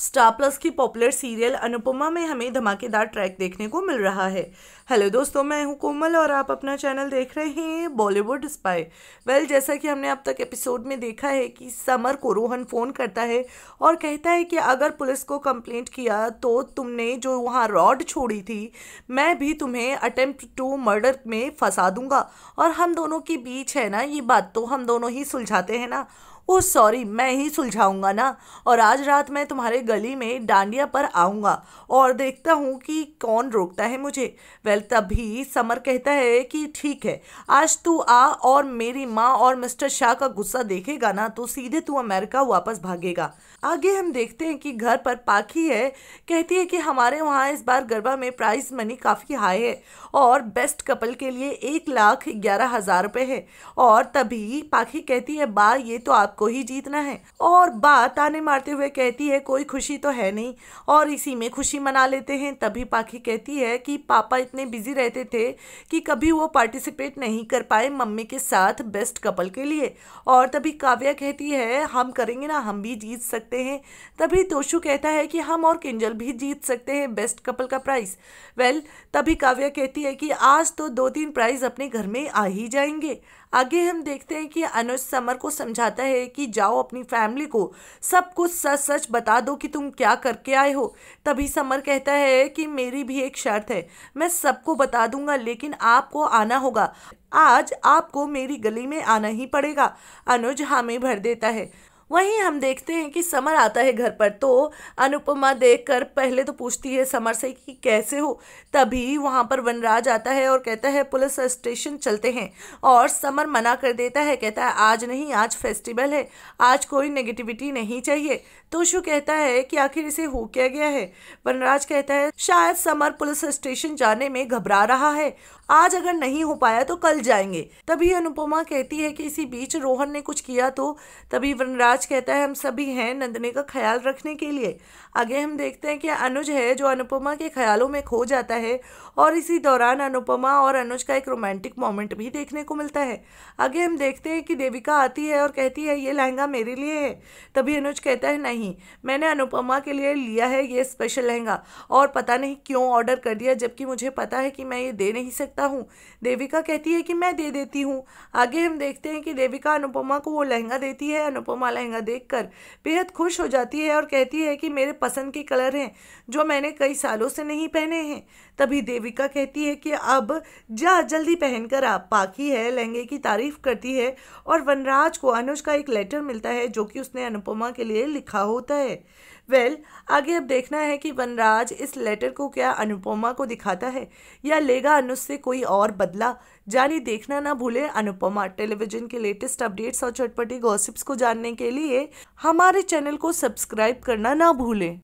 star plus की popular serial Anupama में हमें धमाकेदार ट्रैक देखने को मिल रहा है हेलो दोस्तों मैं हूं कोमल और आप अपना चैनल देख रहे हैं बॉलीवुड स्पाई वेल जैसा कि हमने अब तक एपिसोड में देखा है कि समर को रोहन फ़ोन करता है और कहता है कि अगर पुलिस को कंप्लेंट किया तो तुमने जो वहाँ रॉड छोड़ी थी मैं भी तुम्हें अटेम्प्ट टू मर्डर में फंसा दूंगा और हम दोनों के बीच है ना ये बात तो हम दोनों ही सुलझाते हैं ना ओह सॉरी मैं ही सुलझाऊंगा ना और आज रात मैं तुम्हारे गली में डांडिया पर आऊँगा और देखता हूँ कि कौन रोकता है मुझे वेल तभी समर कहता है कि ठीक है आज तू आ और मेरी माँ और मिस्टर शाह का गुस्सा देखेगा ना तो सीधे तू अमेरिका वापस भागेगा आगे हम देखते हैं कि घर पर पाखी है कहती है कि हमारे वहाँ इस बार गरबा में प्राइस मनी काफ़ी हाई है और बेस्ट कपल के लिए एक लाख ग्यारह हज़ार रुपये है और तभी पाखी कहती है बा ये तो आप आपको ही जीतना है और बात आने मारते हुए कहती है कोई खुशी तो है नहीं और इसी में खुशी मना लेते हैं तभी पाखी कहती है कि पापा इतने बिजी रहते थे कि कभी वो पार्टिसिपेट नहीं कर पाए मम्मी के साथ बेस्ट कपल के लिए और तभी काव्या कहती है हम करेंगे ना हम भी जीत सकते हैं तभी तोशु कहता है कि हम और किंजल भी जीत सकते हैं बेस्ट कपल का प्राइज़ वेल तभी काव्या कहती है कि आज तो दो तीन प्राइज़ अपने घर में आ ही जाएंगे आगे हम देखते हैं कि अनुज समर को समझाता है कि जाओ अपनी फैमिली को सब कुछ सच सच बता दो कि तुम क्या करके आए हो तभी समर कहता है कि मेरी भी एक शर्त है मैं सबको बता दूंगा लेकिन आपको आना होगा आज आपको मेरी गली में आना ही पड़ेगा अनुज हामी भर देता है वहीं हम देखते हैं कि समर आता है घर पर तो अनुपमा देखकर पहले तो पूछती है समर से कि कैसे हो तभी वहाँ पर वनराज आता है और कहता है पुलिस स्टेशन चलते हैं और समर मना कर देता है कहता है आज नहीं आज फेस्टिवल है आज कोई नेगेटिविटी नहीं चाहिए तो शु कहता है कि आखिर इसे हो क्या गया है वनराज कहता है शायद समर पुलिस स्टेशन जाने में घबरा रहा है आज अगर नहीं हो पाया तो कल जाएंगे तभी अनुपमा कहती है कि इसी बीच रोहन ने कुछ किया तो तभी वनराज राज कहता है हम सभी हैं नंदनी का ख्याल रखने के लिए आगे हम देखते हैं कि अनुज है जो अनुपमा के ख्यालों में खो जाता है और इसी दौरान अनुपमा और अनुज का एक रोमांटिक मोमेंट भी देखने को मिलता है आगे हम देखते हैं कि देविका आती है और कहती है ये लहंगा मेरे लिए है तभी अनुज कहता है नहीं मैंने अनुपमा के लिए लिया है ये स्पेशल लहंगा और पता नहीं क्यों ऑर्डर कर दिया जबकि मुझे पता है कि मैं ये दे नहीं सकता हूँ देविका कहती है कि मैं दे देती हूँ आगे हम देखते हैं कि देविका अनुपमा को वो लहंगा देती है अनुपमा लहंगा लहंगा देखकर बेहद खुश हो जाती है और कहती है कि मेरे पसंद के कलर हैं जो मैंने कई सालों से नहीं पहने हैं तभी देविका कहती है कि अब जा जल्दी पहनकर आप पाकी है लहंगे की तारीफ करती है और वनराज को अनुज का एक लेटर मिलता है जो कि उसने अनुपमा के लिए लिखा होता है वेल well, आगे अब देखना है कि वनराज इस लेटर को क्या अनुपमा को दिखाता है या लेगा अनुज से कोई और बदला जानी देखना ना भूले अनुपमा टेलीविजन के लेटेस्ट अपडेट्स और चटपटी गॉसिप्स को जानने के लिए लिए हमारे चैनल को सब्सक्राइब करना ना भूलें